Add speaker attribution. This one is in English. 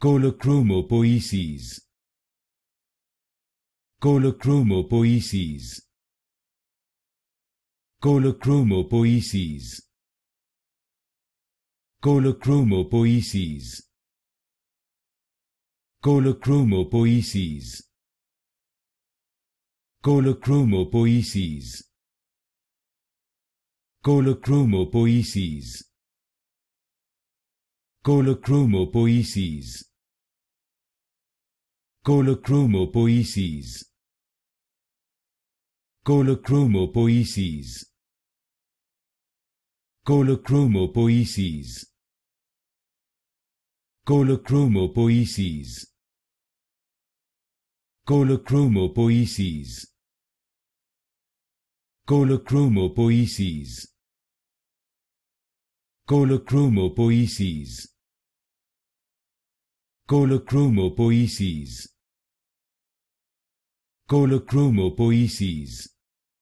Speaker 1: Colochromopoiesis. Colochromopoiesis. Colochromopoiesis. Colochromopoiesis. Colochromopoiesis. Colochromopoiesis. Colochromopoiesis. Colochromopoiesis. Colochromopoiesis. Colochromopoiesis. Colochromopoiesis. Colochromopoiesis. Colochromopoiesis. Colochromopoiesis. Colochromopoiesis. Colochromopoiesis. Colochromopoesis.